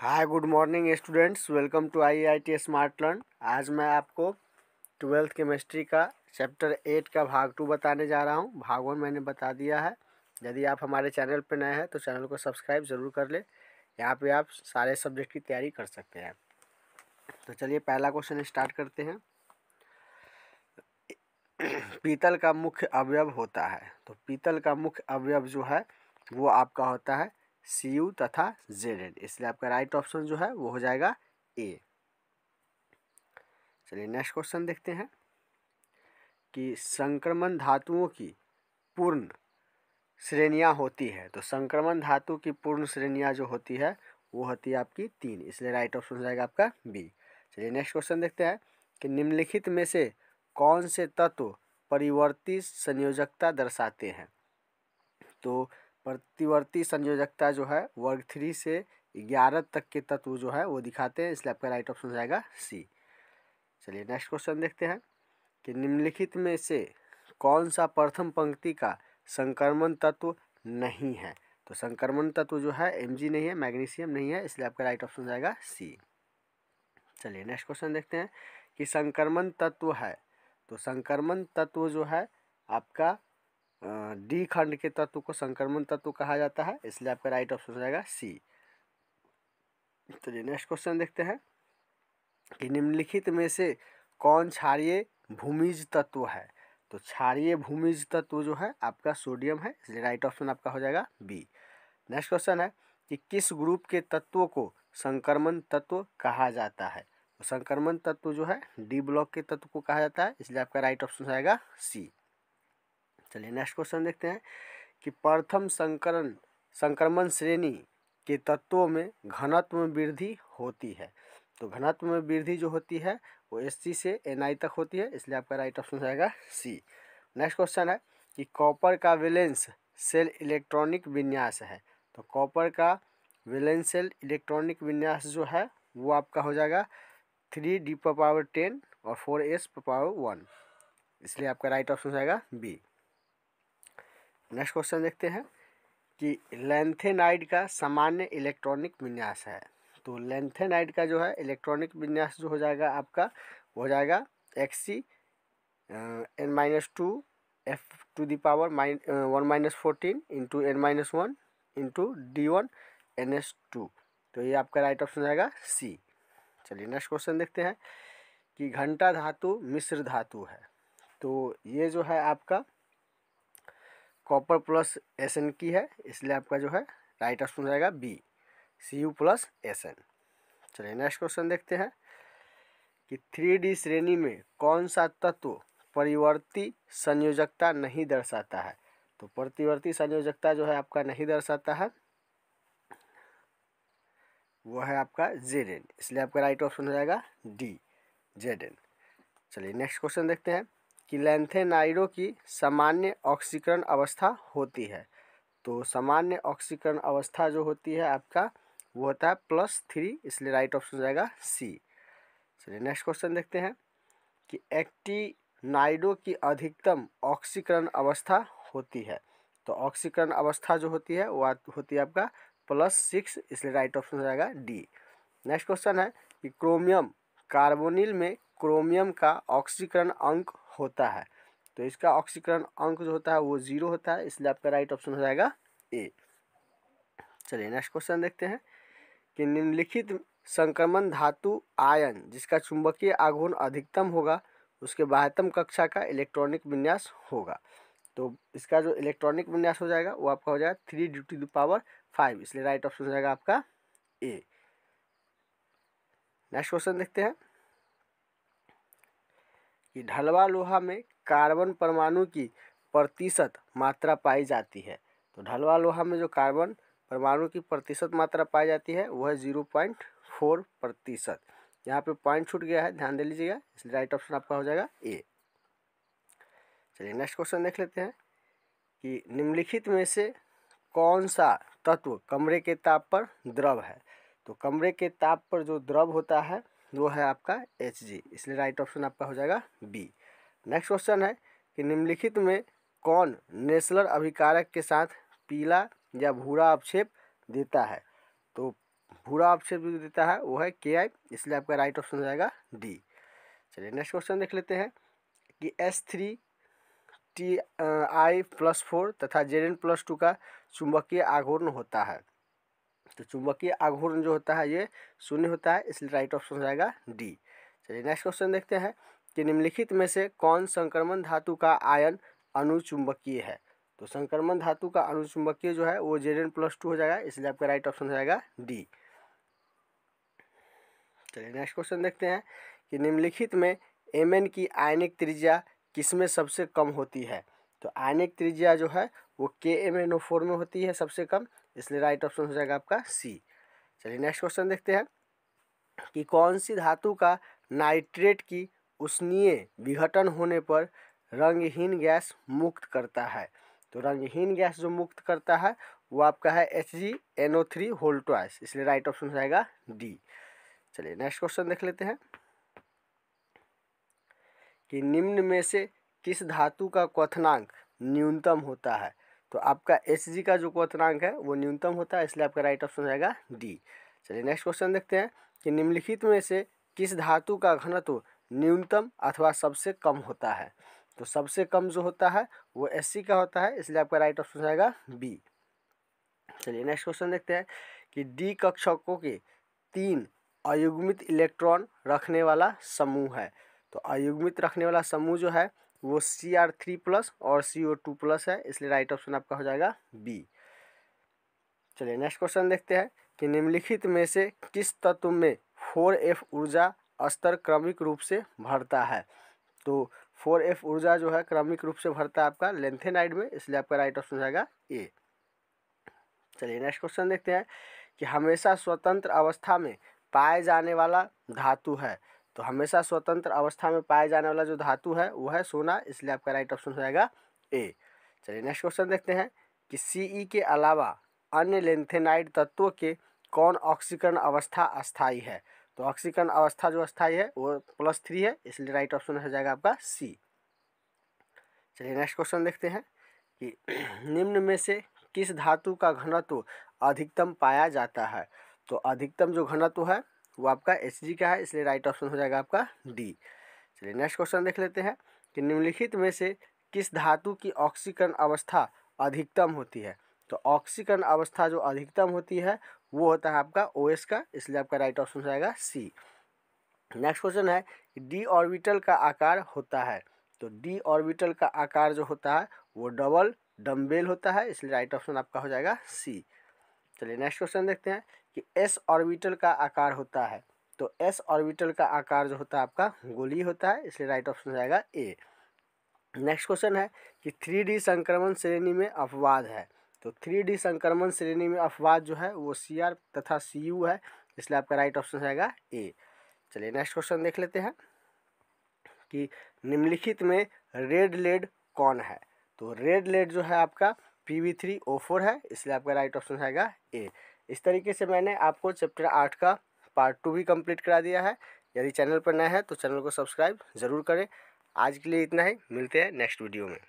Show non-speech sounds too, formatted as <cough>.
hi good morning students welcome to IIT smart learn आज मैं आपको ट्वेल्थ केमिस्ट्री का चैप्टर एट का भाग टू बताने जा रहा हूँ भाग वन मैंने बता दिया है यदि आप हमारे चैनल पर नए हैं तो चैनल को सब्सक्राइब ज़रूर कर लें यहाँ पे आप सारे सब्जेक्ट की तैयारी कर सकते हैं तो चलिए पहला क्वेश्चन स्टार्ट करते हैं पीतल का मुख्य अवयव होता है तो पीतल का मुख्य अवयव जो है वो आपका होता है सी यू तथा जेड एड इसलिए आपका राइट ऑप्शन जो है वो हो जाएगा ए चलिए नेक्स्ट क्वेश्चन देखते हैं कि संक्रमण धातुओं की पूर्ण श्रेणियाँ होती है तो संक्रमण धातु की पूर्ण श्रेणियाँ जो होती है वो होती है आपकी तीन इसलिए राइट ऑप्शन हो जाएगा आपका बी चलिए नेक्स्ट क्वेश्चन देखते हैं कि निम्नलिखित में से कौन से तत्व परिवर्ती संयोजकता दर्शाते हैं तो प्रतिवर्ती संयोजकता जो है वर्ग थ्री से ग्यारह तक के तत्व जो है वो दिखाते हैं इसलिए आपका राइट ऑप्शन हो जाएगा सी चलिए नेक्स्ट क्वेश्चन देखते हैं कि निम्नलिखित में से कौन सा प्रथम पंक्ति का संक्रमण तत्व नहीं है तो संक्रमण तत्व जो है एम नहीं है मैग्नीशियम नहीं है इसलिए आपका राइट ऑप्शन हो जाएगा सी चलिए नेक्स्ट क्वेश्चन देखते हैं कि संक्रमण तत्व है तो संक्रमण तत्व जो है आपका डी खंड के तत्व को संक्रमण तत्व कहा जाता है इसलिए आपका राइट ऑप्शन हो जाएगा सी चलिए नेक्स्ट क्वेश्चन देखते हैं कि निम्नलिखित में से कौन क्षारिय भूमिज तत्व है तो क्षारिय भूमिज तत्व जो है आपका सोडियम है इसलिए राइट ऑप्शन आपका हो जाएगा बी नेक्स्ट क्वेश्चन है कि किस ग्रुप के तत्वों को संक्रमण तत्व कहा जाता है तो संक्रमण तत्व जो है डी ब्लॉक के तत्व को कहा जाता है इसलिए आपका राइट ऑप्शन हो जाएगा सी चलिए नेक्स्ट क्वेश्चन देखते हैं कि प्रथम संकरण संक्रमण श्रेणी के तत्वों में घनत्व में वृद्धि होती है तो घनत्व में वृद्धि जो होती है वो एस सी से एन आई तक होती है इसलिए आपका राइट ऑप्शन जाएगा सी नेक्स्ट क्वेश्चन है कि कॉपर का वेलेंस सेल इलेक्ट्रॉनिक विन्यास है तो कॉपर का वेलेंस सेल इलेक्ट्रॉनिक विन्यास जो है वो आपका हो जाएगा थ्री डी पर पावर टेन और फोर एस पर पावर वन इसलिए आपका राइट ऑप्शन जाएगा बी नेक्स्ट क्वेश्चन देखते हैं कि लेंथेनाइड का सामान्य इलेक्ट्रॉनिक विन्यास है तो लेंथेनाइड का जो है इलेक्ट्रॉनिक विन्यास जो हो जाएगा आपका हो जाएगा X C N minus two F two दावर माइन one minus fourteen into N minus one into D one N S two तो ये आपका राइट ऑप्शन जाएगा सी चलिए नेक्स्ट क्वेश्चन देखते हैं कि घंटा धातु मिश्र धातु है तो ये जो है आपका कॉपर प्लस एस एन की है इसलिए आपका जो है राइट ऑप्शन हो जाएगा B C U plus S N चलिए नेक्स्ट क्वेश्चन देखते हैं कि थ्री डी श्रेणी में कौन सा तत्व परिवर्ती संयोजकता नहीं दर्शाता है तो प्रतिवर्ती संयोजकता जो है आपका नहीं दर्शाता है वो है आपका जेड एन इसलिए आपका राइट ऑप्शन हो जाएगा डी जेड एन चलिए नेक्स्ट क्वेश्चन देखते हैं कि लेंथेनाइडो की सामान्य ऑक्सीकरण अवस्था होती है तो सामान्य ऑक्सीकरण अवस्था जो होती है आपका वो होता है प्लस थ्री इसलिए राइट ऑप्शन हो जाएगा सी चलिए नेक्स्ट क्वेश्चन देखते हैं कि एक्टिनाइडों की अधिकतम ऑक्सीकरण अवस्था होती है तो ऑक्सीकरण अवस्था जो होती है वो होती है आपका प्लस सिक्स इसलिए राइट ऑप्शन हो जाएगा डी नेक्स्ट क्वेश्चन है कि क्रोमियम कार्बोनिल में क्रोमियम का ऑक्सीकरण अंक होता है तो इसका ऑक्सीकरण अंक जो होता है वो जीरो होता है इसलिए आपका राइट ऑप्शन हो जाएगा ए चलिए नेक्स्ट क्वेश्चन देखते हैं कि निम्नलिखित संक्रमण धातु आयन जिसका चुंबकीय आघूर्ण अधिकतम होगा उसके बाह्यतम कक्षा का इलेक्ट्रॉनिक विन्यास होगा तो इसका जो इलेक्ट्रॉनिक विन्यास हो जाएगा वो आपका हो जाएगा थ्री ड्यूटी टू द पावर फाइव इसलिए राइट ऑप्शन हो जाएगा आपका ए नेक्स्ट क्वेश्चन देखते हैं कि ढलवा लोहा में कार्बन परमाणु की प्रतिशत मात्रा पाई जाती है तो ढलवा लोहा में जो कार्बन परमाणु की प्रतिशत मात्रा पाई जाती है वह जीरो पॉइंट फोर प्रतिशत यहाँ पे पॉइंट छूट गया है ध्यान दे लीजिएगा इसलिए राइट ऑप्शन आपका हो जाएगा ए चलिए नेक्स्ट क्वेश्चन देख लेते हैं कि निम्नलिखित में से कौन सा तत्व कमरे के ताप पर द्रव है तो कमरे के ताप पर जो द्रव होता है वो है आपका एच जी इसलिए राइट ऑप्शन आपका हो जाएगा बी नेक्स्ट क्वेश्चन है कि निम्नलिखित में कौन नेशनल अभिकारक के साथ पीला या भूरा अपक्षेप देता है तो भूरा अपक्षेप जो देता है वो है के आई इसलिए आपका राइट ऑप्शन हो जाएगा डी चलिए नेक्स्ट क्वेश्चन देख लेते हैं कि S three T I plus four तथा जेड एन प्लस टू का चुंबकीय आघूर्ण होता है तो चुंबकीय आघूर्ण जो होता है ये शून्य होता है इसलिए राइट ऑप्शन हो जाएगा डी चलिए नेक्स्ट क्वेश्चन देखते हैं कि निम्नलिखित में से कौन संक्रमण धातु का आयन अनुचुंबकीय है तो संक्रमण धातु का अनुचुंबकीय जो है वो जेड एन प्लस टू हो जाएगा इसलिए आपका राइट ऑप्शन हो जाएगा डी चलिए नेक्स्ट क्वेश्चन देखते हैं कि निम्नलिखित में एम की आयनिक त्रिज्या किसमें सबसे कम होती है तो आयनिक त्रिज्या जो है वो के एम एन ओ फोर में होती है सबसे कम इसलिए राइट ऑप्शन हो जाएगा आपका सी चलिए नेक्स्ट क्वेश्चन देखते हैं कि कौन सी धातु का नाइट्रेट की उष्णीय विघटन होने पर रंगहीन गैस मुक्त करता है तो रंगहीन गैस जो मुक्त करता है वो आपका है H G N O three whole twice इसलिए राइट ऑप्शन हो जाएगा डी चलिए नेक्स्ट क्वेश्चन देख लेते हैं कि निम्न में से किस धातु का क्वथनांक न्यूनतम होता है तो आपका एच जी का जो क्वथनांक है वो न्यूनतम होता है इसलिए आपका राइट ऑप्शन रहेगा डी चलिए नेक्स्ट क्वेश्चन देखते हैं कि निम्नलिखित में से किस धातु का घनत्व न्यूनतम अथवा सबसे कम होता है तो सबसे कम जो होता है वो एस का होता है इसलिए आपका राइट ऑप्शन रहेगा बी चलिए नेक्स्ट क्वेश्चन देखते हैं कि डी कक्षकों के तीन अयुग्मित इलेक्ट्रॉन रखने वाला समूह है तो अयुग्मित रखने वाला समूह जो है वो सी आर थ्री प्लस और सी ओ टू प्लस है इसलिए राइट ऑप्शन आपका हो जाएगा बी चलिए नेक्स्ट क्वेश्चन देखते हैं कि निम्नलिखित में से किस तत्व में फोर एफ ऊर्जा स्तर क्रमिक रूप से भरता है तो फोर एफ ऊर्जा जो है क्रमिक रूप से भरता है आपका लेंथेनाइड में इसलिए आपका राइट ऑप्शन हो जाएगा ए चलिए नेक्स्ट क्वेश्चन देखते हैं कि हमेशा स्वतंत्र अवस्था में पाए जाने वाला धातु है तो हमेशा स्वतंत्र अवस्था में पाया जाने वाला जो धातु है वो है सोना इसलिए आपका राइट ऑप्शन हो जाएगा ए चलिए नेक्स्ट क्वेश्चन देखते हैं कि सीई e के अलावा अन्य लेंथेनाइड तत्वों के कौन ऑक्सीकरण अवस्था अस्थाई है तो ऑक्सीकरण अवस्था जो अस्थाई है वो प्लस थ्री है इसलिए राइट ऑप्शन हो जाएगा आपका सी चलिए नेक्स्ट क्वेश्चन देखते हैं कि <clears throat> निम्न में से किस धातु का घनत्व अधिकतम पाया जाता है तो अधिकतम जो घनत्व है वो आपका एस का है इसलिए राइट ऑप्शन हो जाएगा आपका डी चलिए नेक्स्ट क्वेश्चन देख लेते हैं कि निम्नलिखित में से किस धातु की ऑक्सीकरण अवस्था अधिकतम होती है तो ऑक्सीकरण अवस्था जो अधिकतम होती है वो होता है आपका ओ का इसलिए आपका राइट ऑप्शन हो जाएगा सी नेक्स्ट क्वेश्चन है डी ऑर्बिटल का आकार होता है तो डी ऑर्बिटल का आकार जो होता है वो डबल डम्बेल होता है इसलिए राइट ऑप्शन आपका हो जाएगा सी चलिए नेक्स्ट क्वेश्चन देखते हैं कि एस ऑर्बिटल का आकार होता है तो एस ऑर्बिटल का आकार जो होता है आपका गोली होता है इसलिए राइट ऑप्शन जाएगा ए नेक्स्ट क्वेश्चन है कि थ्री डी संक्रमण श्रेणी में अपवाद है तो थ्री डी संक्रमण श्रेणी में अपवाद जो है वो सी आर तथा सी यू है इसलिए आपका राइट ऑप्शन आएगा ए चलिए नेक्स्ट क्वेश्चन देख लेते हैं कि निम्नलिखित में रेड लेड कौन है तो रेड लेड जो है आपका P V three O four है इसलिए आपका राइट ऑप्शन आएगा ए इस तरीके से मैंने आपको चैप्टर आठ का पार्ट टू भी कंप्लीट करा दिया है यदि चैनल पर नए हैं तो चैनल को सब्सक्राइब ज़रूर करें आज के लिए इतना ही मिलते हैं नेक्स्ट वीडियो में